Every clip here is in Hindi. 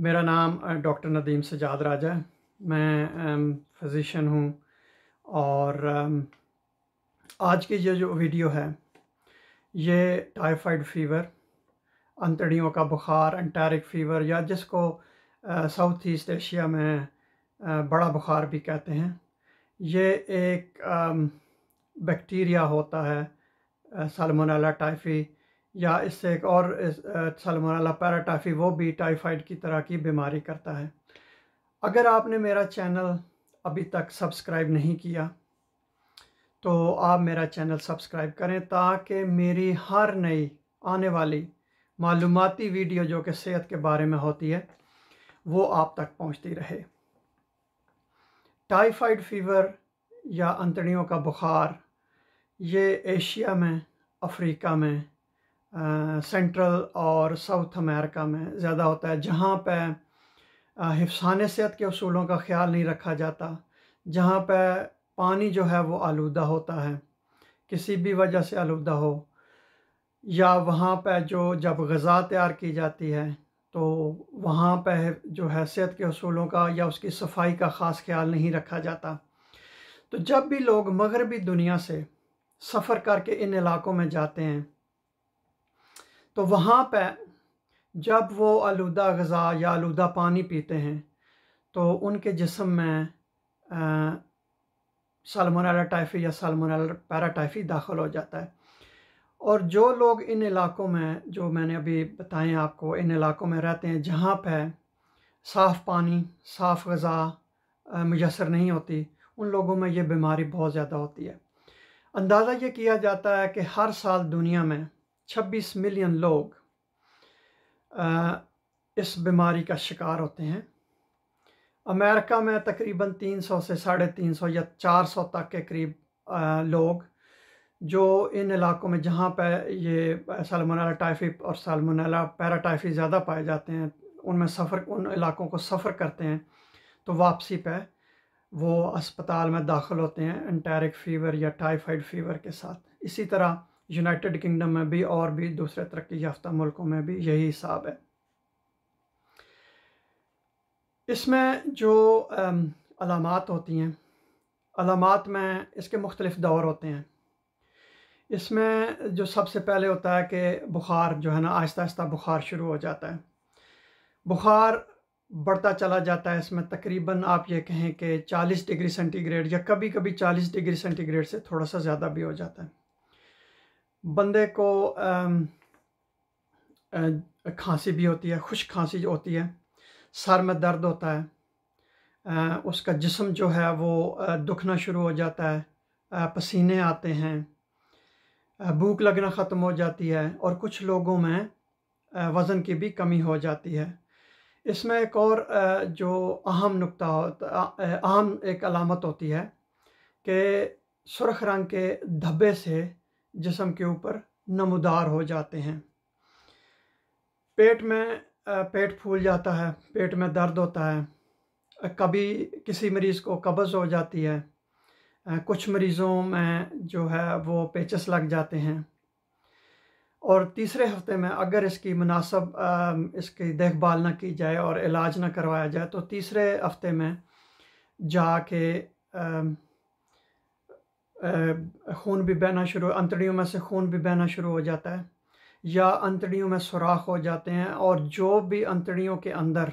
मेरा नाम डॉक्टर नदीम सजाद राजा है मैं फिज़िशन हूँ और आज की ये जो वीडियो है ये टाइफाइड फीवर अंतड़ियों का बुखार एंटारिक फीवर या जिसको साउथ ईस्ट एशिया में बड़ा बुखार भी कहते हैं ये एक बैक्टीरिया होता है सालमोनाला टाइफी या इससे एक और सलमोनला पैराटाफी वो भी टाइफाइड की तरह की बीमारी करता है अगर आपने मेरा चैनल अभी तक सब्सक्राइब नहीं किया तो आप मेरा चैनल सब्सक्राइब करें ताकि मेरी हर नई आने वाली मालूमती वीडियो जो कि सेहत के बारे में होती है वो आप तक पहुंचती रहे टाइफाइड फीवर या अंतड़ियों का बुखार ये एशिया में अफ्रीका में सेंट्रल और साउथ अमेरिका में ज़्यादा होता है जहाँ पे हिफसान सेहत के असूलों का ख्याल नहीं रखा जाता जहाँ पे पानी जो है वो आलूदा होता है किसी भी वजह से आलूदा हो या वहाँ पे जो जब गज़ा तैयार की जाती है तो वहाँ पे जो है सेहत के असूलों का या उसकी सफाई का ख़ास ख्याल नहीं रखा जाता तो जब भी लोग मगरबी दुनिया से सफ़र करके इन इलाकों में जाते हैं तो वहाँ पर जब वो आलूदा गज़ा या आलूदा पानी पीते हैं तो उनके जिसम में सालमोनेला टाइफी या पैरा पैराटाइफी दाखिल हो जाता है और जो लोग इन इलाकों में जो मैंने अभी बताए आपको इन इलाकों में रहते हैं जहाँ पर साफ़ पानी साफ़ गज़ा मुयसर नहीं होती उन लोगों में ये बीमारी बहुत ज़्यादा होती है अंदाज़ा ये किया जाता है कि हर साल दुनिया में 26 मिलियन लोग इस बीमारी का शिकार होते हैं अमेरिका में तकरीबन 300 से साढ़े तीन सौ या 400 तक के करीब लोग जो इन इलाकों में जहाँ पर ये सालमोनेला टाइफी और सालमोनेला पैराटाइफी ज़्यादा पाए जाते हैं उनमें सफ़र उन इलाकों को सफ़र करते हैं तो वापसी पे वो अस्पताल में दाखिल होते हैं एंटेरिक फ़ीवर या टाइफाइड फ़ीवर के साथ इसी तरह यूनाइटेड किंगडम में भी और भी दूसरे तरक्की याफ्ता मुल्कों में भी यही हिसाब है इसमें जो अलामत होती हैं अलामत में इसके मुख्तलिफ़ दौर होते हैं इसमें जो सबसे पहले होता है कि बुखार जो है ना आहिस्ता आहिस्ता बुखार शुरू हो जाता है बुखार बढ़ता चला जाता है इसमें तकरीबन आप ये कहें कि 40 डिग्री सेंटीग्रेड या कभी कभी 40 डिग्री सेंटीग्रेड से थोड़ा सा ज़्यादा भी हो जाता है बंदे को खांसी भी होती है खुश खांसी होती है सर में दर्द होता है उसका जिसम जो है वो दुखना शुरू हो जाता है पसीने आते हैं भूख लगना ख़त्म हो जाती है और कुछ लोगों में वज़न की भी कमी हो जाती है इसमें एक और जो अहम नुक्ता होता अहम एक अलामत होती है कि सुरख रंग के धब्बे से जिसम के ऊपर नमदार हो जाते हैं पेट में पेट फूल जाता है पेट में दर्द होता है कभी किसी मरीज़ को कब्ज़ हो जाती है कुछ मरीज़ों में जो है वो पेचस लग जाते हैं और तीसरे हफ्ते में अगर इसकी मुनासब इसकी देखभाल ना की जाए और इलाज ना करवाया जाए तो तीसरे हफ्ते में जा के खून भी बहना शुरू अंतड़ियों में से खून भी बहना शुरू हो जाता है या अंतड़ियों में सुराख हो जाते हैं और जो भी अंतड़ियों के अंदर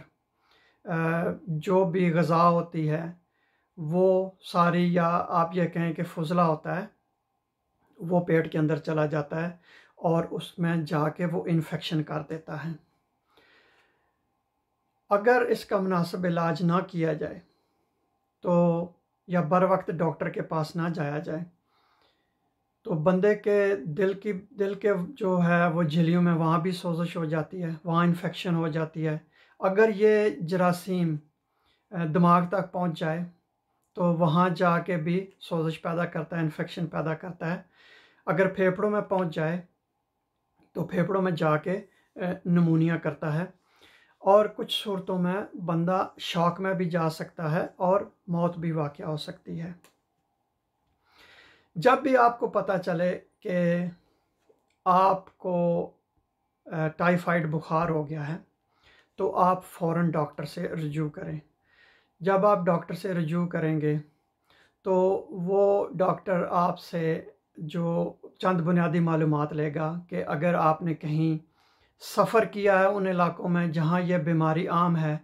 जो भी गज़ा होती है वो सारी या आप ये कहें कि फजला होता है वो पेट के अंदर चला जाता है और उसमें जाके वो इन्फेक्शन कर देता है अगर इसका मुनासिब इलाज ना किया जाए तो या बर वक्त डॉक्टर के पास ना जाया जाए तो बंदे के दिल की दिल के जो है वो झिलियों में वहाँ भी सोजिश हो जाती है वहाँ इन्फेक्शन हो जाती है अगर ये जरासीम दिमाग तक पहुँच जाए तो वहाँ जा के भी सोजिश पैदा करता है इन्फेक्शन पैदा करता है अगर फेफड़ों में पहुँच जाए तो फेफड़ों में जाके नमूनिया करता है और कुछ सूरतों में बंदा शौक में भी जा सकता है और मौत भी वाक़ हो सकती है जब भी आपको पता चले कि आपको टाइफाइड बुखार हो गया है तो आप फ़ौर डॉक्टर से रजू करें जब आप डॉक्टर से रजू करेंगे तो वो डॉक्टर आपसे जो चंद बुनियादी मालूम लेगा कि अगर आपने कहीं सफ़र किया है उन इलाकों में जहाँ यह बीमारी आम है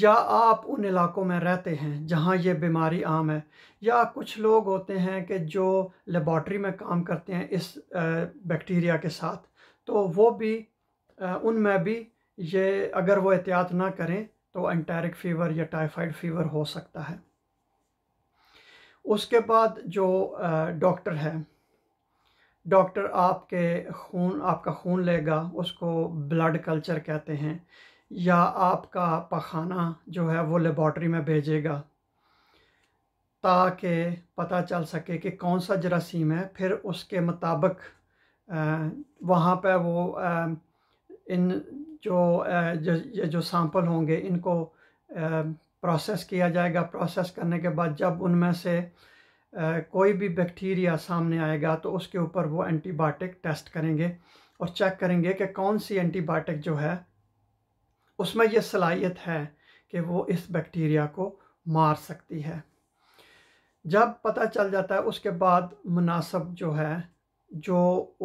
या आप उन इलाकों में रहते हैं जहाँ ये बीमारी आम है या कुछ लोग होते हैं कि जो लेबॉट्री में काम करते हैं इस बैक्टीरिया के साथ तो वो भी उनमें भी ये अगर वो एहतियात ना करें तो एंटेरिक फ़ीवर या टाइफाइड फ़ीवर हो सकता है उसके बाद जो डॉक्टर है डॉक्टर आपके खून आपका खून लेगा उसको ब्लड कल्चर कहते हैं या आपका पखाना जो है वो लेबॉर्ट्री में भेजेगा ताकि पता चल सके कि कौन सा जरासीम है फिर उसके मुताबिक वहाँ पर वो आ, इन जो जो ये जो सैंपल होंगे इनको आ, प्रोसेस किया जाएगा प्रोसेस करने के बाद जब उनमें से कोई भी बैक्टीरिया सामने आएगा तो उसके ऊपर वो एंटीबायोटिक टेस्ट करेंगे और चेक करेंगे कि कौन सी एंटीबायोटिक जो है उसमें ये सलाहियत है कि वो इस बैक्टीरिया को मार सकती है जब पता चल जाता है उसके बाद मुनासब जो है जो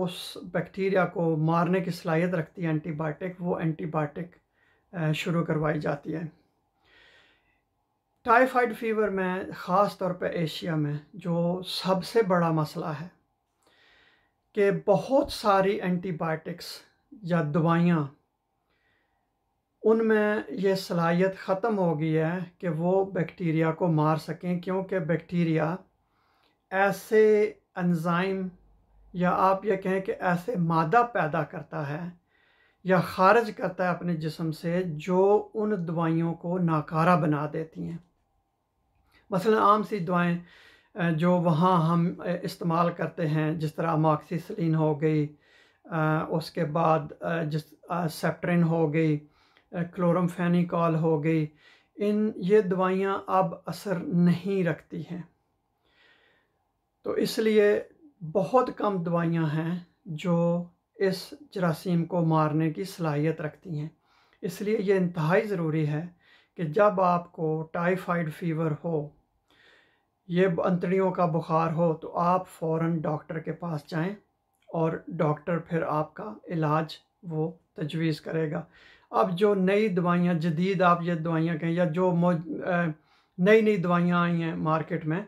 उस बैक्टीरिया को मारने की सलाहियत रखती है एंटीबायोटिक वो एंटीबायोटिक शुरू करवाई जाती है टाइफाइड फीवर में ख़ास तौर पर एशिया में जो सबसे बड़ा मसला है कि बहुत सारी एंटीबायोटिक्स या दवाइयाँ उनमें ये सलाहियत ख़त्म हो गई है कि वो बैक्टीरिया को मार सकें क्योंकि बैक्टीरिया ऐसे एंजाइम या आप ये कहें कि ऐसे मादा पैदा करता है या खारज करता है अपने जिसम से जो उन दवाइयों को नाकारा बना देती हैं मसलन आम सी दवाएं जो वहाँ हम इस्तेमाल करते हैं जिस तरह अमाक्सीसलिन हो गई उसके बाद जिस सेप्ट्रिन हो गई क्लोरमफेनिकॉल हो गई इन ये दवाइयाँ अब असर नहीं रखती हैं तो इसलिए बहुत कम दवाइयाँ हैं जो इस जरासीम को मारने की सलाहियत रखती हैं इसलिए यह इंतहाई ज़रूरी है कि जब आपको टाइफाइड फ़ीवर हो ये अंतड़ियों का बुखार हो तो आप फ़ौर डॉक्टर के पास जाएं और डॉक्टर फिर आपका इलाज वो तजवीज़ करेगा अब जो नई दवाइयाँ जदीद आप ये दवाइयाँ कहें या जो नई नई दवाइयाँ आई हैं मार्केट में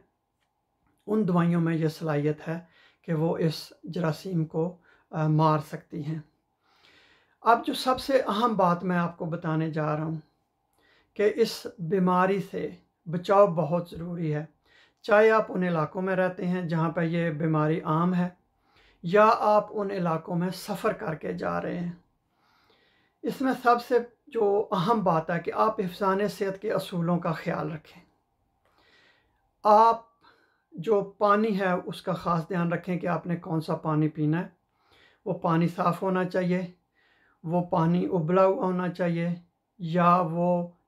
उन दवाइयों में ये सलाहियत है कि वो इस जरासीम को आ, मार सकती हैं अब जो सबसे अहम बात मैं आपको बताने जा रहा हूँ कि इस बीमारी से बचाव बहुत ज़रूरी है चाहे आप उन इलाकों में रहते हैं जहाँ पर यह बीमारी आम है या आप उन इलाकों में सफ़र करके जा रहे हैं इसमें सबसे जो अहम बात है कि आप हिफसान सेहत के असूलों का ख्याल रखें आप जो पानी है उसका ख़ास ध्यान रखें कि आपने कौन सा पानी पीना है वो पानी साफ़ होना चाहिए वो पानी उबला हुआ होना चाहिए या वो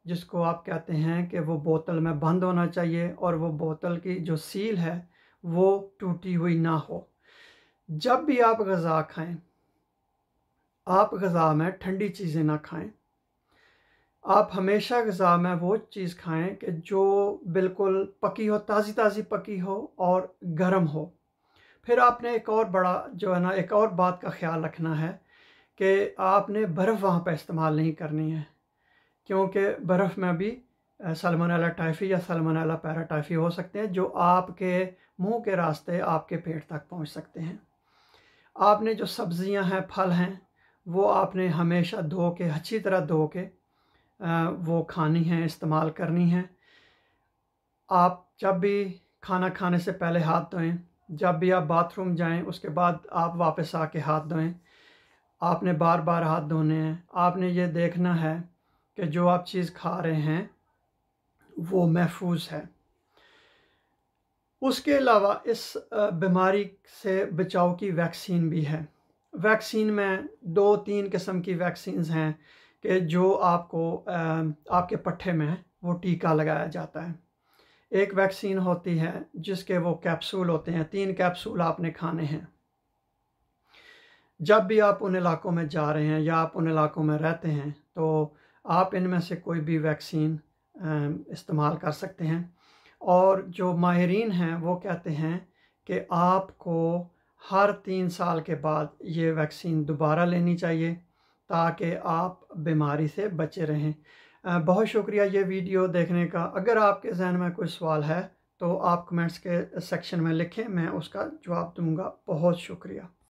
जिसको आप कहते हैं कि वो बोतल में बंद होना चाहिए और वो बोतल की जो सील है वो टूटी हुई ना हो जब भी आप गज़ा खाएं आप गज़ा में ठंडी चीज़ें ना खाएं आप हमेशा गज़ा में वो चीज़ खाएं कि जो बिल्कुल पकी हो ताज़ी ताज़ी पकी हो और गर्म हो फिर आपने एक और बड़ा जो है ना एक और बात का ख्याल रखना है कि आपने बर्फ़ वहाँ पर इस्तेमाल नहीं करनी है क्योंकि बर्फ़ में भी सलमनला टाइफी या पैरा पैराटाइफी हो सकते हैं जो आपके मुंह के रास्ते आपके पेट तक पहुंच सकते हैं आपने जो सब्ज़ियां हैं फल हैं वो आपने हमेशा धो के अच्छी तरह धो के वो खानी हैं इस्तेमाल करनी है आप जब भी खाना खाने से पहले हाथ धोएं जब भी आप बाथरूम जाएं उसके बाद आप वापस आके हाथ धोएं आपने बार बार हाथ धोने हैं आपने ये देखना है कि जो आप चीज़ खा रहे हैं वो महफूज है उसके अलावा इस बीमारी से बचाव की वैक्सीन भी है वैक्सीन में दो तीन किस्म की वैक्सीन हैं कि जो आपको आपके पट्ठे में वो टीका लगाया जाता है एक वैक्सीन होती है जिसके वो कैप्सूल होते हैं तीन कैप्सूल आपने खाने हैं जब भी आप उन इलाकों में जा रहे हैं या आप उन इलाकों में रहते हैं तो आप इनमें से कोई भी वैक्सीन इस्तेमाल कर सकते हैं और जो माहरीन हैं वो कहते हैं कि आपको हर तीन साल के बाद ये वैक्सीन दोबारा लेनी चाहिए ताकि आप बीमारी से बचे रहें बहुत शुक्रिया ये वीडियो देखने का अगर आपके जहन में कोई सवाल है तो आप कमेंट्स के सेक्शन में लिखें मैं उसका जवाब दूंगा बहुत शुक्रिया